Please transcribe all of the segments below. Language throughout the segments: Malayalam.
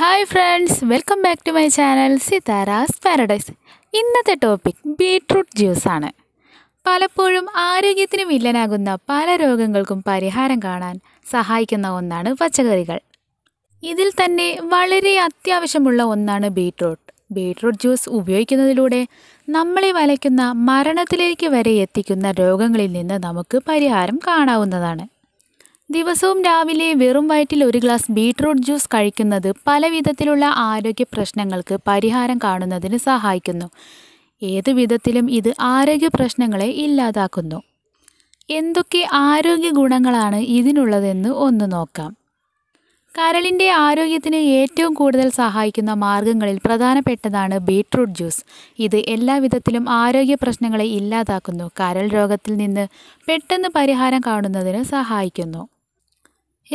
hi friends welcome back to my channel Sithara's paradise ഇന്നത്തെ ടോപ്പിക് ബീട്രൂട്ട് ജ്യൂസാണ് പലപ്പോഴും ആരോഗ്യത്തിന് വില്ലനാകുന്ന പല രോഗങ്ങൾക്കും പരിഹാരം കാണാൻ സഹായിക്കുന്ന ഒന്നാണ് പച്ചക്കറികൾ ഇതിൽ തന്നെ വളരെ അത്യാവശ്യമുള്ള ഒന്നാണ് ബീട്രൂട്ട് ബീട്രൂട്ട് ജ്യൂസ് ഉപയോഗിക്കുന്നതിലൂടെ നമ്മളെ വലയ്ക്കുന്ന മരണത്തിലേക്ക് വരെ എത്തിക്കുന്ന രോഗങ്ങളിൽ നിന്ന് നമുക്ക് പരിഹാരം കാണാവുന്നതാണ് ദിവസവും രാവിലെ വെറും വയറ്റിൽ ഒരു ഗ്ലാസ് ബീട്രൂട്ട് ജ്യൂസ് കഴിക്കുന്നത് പല വിധത്തിലുള്ള ആരോഗ്യ പ്രശ്നങ്ങൾക്ക് പരിഹാരം കാണുന്നതിന് സഹായിക്കുന്നു ഏത് വിധത്തിലും ഇത് ആരോഗ്യ പ്രശ്നങ്ങളെ ഇല്ലാതാക്കുന്നു എന്തൊക്കെ ആരോഗ്യ ഗുണങ്ങളാണ് ഇതിനുള്ളതെന്ന് ഒന്ന് നോക്കാം കരളിൻ്റെ ആരോഗ്യത്തിന് ഏറ്റവും കൂടുതൽ സഹായിക്കുന്ന മാർഗങ്ങളിൽ പ്രധാനപ്പെട്ടതാണ് ബീട്രൂട്ട് ജ്യൂസ് ഇത് എല്ലാ വിധത്തിലും ആരോഗ്യ പ്രശ്നങ്ങളെ ഇല്ലാതാക്കുന്നു കരൾ രോഗത്തിൽ നിന്ന് പെട്ടെന്ന് പരിഹാരം കാണുന്നതിന് സഹായിക്കുന്നു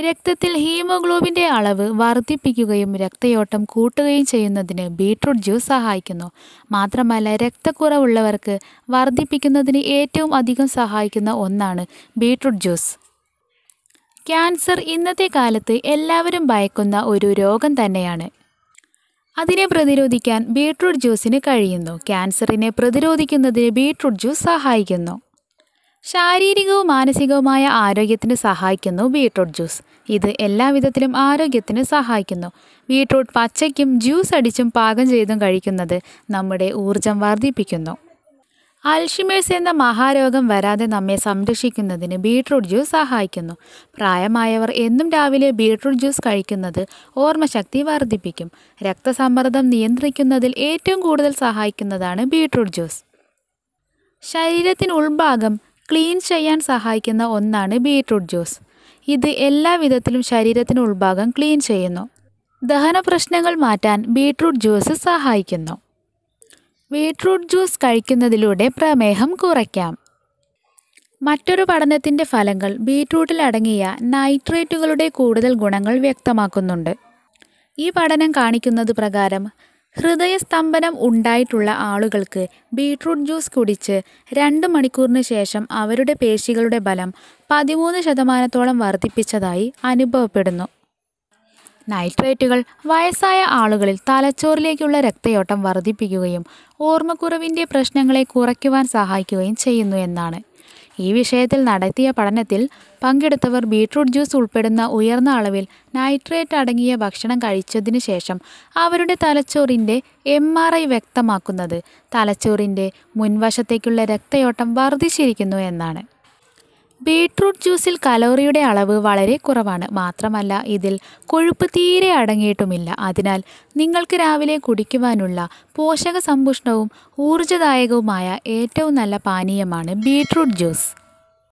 രക്തത്തിൽ ഹീമോഗ്ലോബിൻ്റെ അളവ് വർദ്ധിപ്പിക്കുകയും രക്തയോട്ടം കൂട്ടുകയും ചെയ്യുന്നതിന് ബീട്രൂട്ട് ജ്യൂസ് സഹായിക്കുന്നു മാത്രമല്ല രക്തക്കുറവുള്ളവർക്ക് വർദ്ധിപ്പിക്കുന്നതിന് ഏറ്റവും അധികം സഹായിക്കുന്ന ഒന്നാണ് ബീട്രൂട്ട് ജ്യൂസ് ക്യാൻസർ ഇന്നത്തെ കാലത്ത് എല്ലാവരും ഭയക്കുന്ന ഒരു രോഗം തന്നെയാണ് അതിനെ പ്രതിരോധിക്കാൻ ബീട്രൂട്ട് ജ്യൂസിന് കഴിയുന്നു ക്യാൻസറിനെ പ്രതിരോധിക്കുന്നതിന് ബീട്രൂട്ട് ജ്യൂസ് സഹായിക്കുന്നു ശാരീരികവും മാനസികവുമായ ആരോഗ്യത്തിന് സഹായിക്കുന്നു ബീട്രൂട്ട് ജ്യൂസ് ഇത് എല്ലാവിധത്തിലും ആരോഗ്യത്തിന് സഹായിക്കുന്നു ബീട്രൂട്ട് പച്ചയ്ക്കും ജ്യൂസ് അടിച്ചും പാകം ചെയ്തും കഴിക്കുന്നത് നമ്മുടെ ഊർജം വർദ്ധിപ്പിക്കുന്നു അൽഷിമേഴ്സ് എന്ന മഹാരോഗം വരാതെ നമ്മെ സംരക്ഷിക്കുന്നതിന് ബീട്രൂട്ട് ജ്യൂസ് സഹായിക്കുന്നു പ്രായമായവർ എന്നും രാവിലെ ബീട്രൂട്ട് ജ്യൂസ് കഴിക്കുന്നത് ഓർമ്മശക്തി വർദ്ധിപ്പിക്കും രക്തസമ്മർദ്ദം നിയന്ത്രിക്കുന്നതിൽ ഏറ്റവും കൂടുതൽ സഹായിക്കുന്നതാണ് ബീട്രൂട്ട് ജ്യൂസ് ശരീരത്തിന് ഉൾഭാഗം ക്ലീൻ ചെയ്യാൻ സഹായിക്കുന്ന ഒന്നാണ് ബീട്രൂട്ട് ജ്യൂസ് ഇത് എല്ലാ വിധത്തിലും ശരീരത്തിന് ഉൾഭാഗം ക്ലീൻ ചെയ്യുന്നു ദഹന പ്രശ്നങ്ങൾ മാറ്റാൻ ബീട്രൂട്ട് ജ്യൂസ് സഹായിക്കുന്നു ബീട്രൂട്ട് ജ്യൂസ് കഴിക്കുന്നതിലൂടെ പ്രമേഹം കുറയ്ക്കാം മറ്റൊരു പഠനത്തിൻ്റെ ഫലങ്ങൾ ബീട്രൂട്ടിൽ അടങ്ങിയ നൈട്രേറ്റുകളുടെ കൂടുതൽ ഗുണങ്ങൾ വ്യക്തമാക്കുന്നുണ്ട് ഈ പഠനം കാണിക്കുന്നത് പ്രകാരം ഹൃദയസ്തംഭനം ഉണ്ടായിട്ടുള്ള ആളുകൾക്ക് ബീട്രൂട്ട് ജ്യൂസ് കുടിച്ച് രണ്ട് മണിക്കൂറിന് ശേഷം അവരുടെ പേശികളുടെ ബലം പതിമൂന്ന് ശതമാനത്തോളം വർദ്ധിപ്പിച്ചതായി അനുഭവപ്പെടുന്നു നൈട്രേറ്റുകൾ വയസ്സായ ആളുകളിൽ തലച്ചോറിലേക്കുള്ള രക്തയോട്ടം വർദ്ധിപ്പിക്കുകയും ഓർമ്മക്കുറവിൻ്റെ പ്രശ്നങ്ങളെ കുറയ്ക്കുവാൻ സഹായിക്കുകയും ചെയ്യുന്നു എന്നാണ് ഈ വിഷയത്തിൽ നടത്തിയ പഠനത്തിൽ പങ്കെടുത്തവർ ബീട്രൂട്ട് ജ്യൂസ് ഉൾപ്പെടുന്ന ഉയർന്ന അളവിൽ നൈട്രേറ്റ് അടങ്ങിയ ഭക്ഷണം കഴിച്ചതിന് ശേഷം അവരുടെ തലച്ചോറിൻ്റെ എം ആർ ഐ വ്യക്തമാക്കുന്നത് തലച്ചോറിൻ്റെ മുൻവശത്തേക്കുള്ള രക്തയോട്ടം വർദ്ധിച്ചിരിക്കുന്നു എന്നാണ് ബീട്രൂട്ട് ജ്യൂസിൽ കലോറിയുടെ അളവ് വളരെ കുറവാണ് മാത്രമല്ല ഇതിൽ കൊഴുപ്പ് തീരെ അടങ്ങിയിട്ടുമില്ല അതിനാൽ നിങ്ങൾക്ക് രാവിലെ കുടിക്കുവാനുള്ള സമ്പുഷ്ടവും ഊർജ്ജദായകവുമായ ഏറ്റവും നല്ല പാനീയമാണ് ബീട്രൂട്ട് ജ്യൂസ്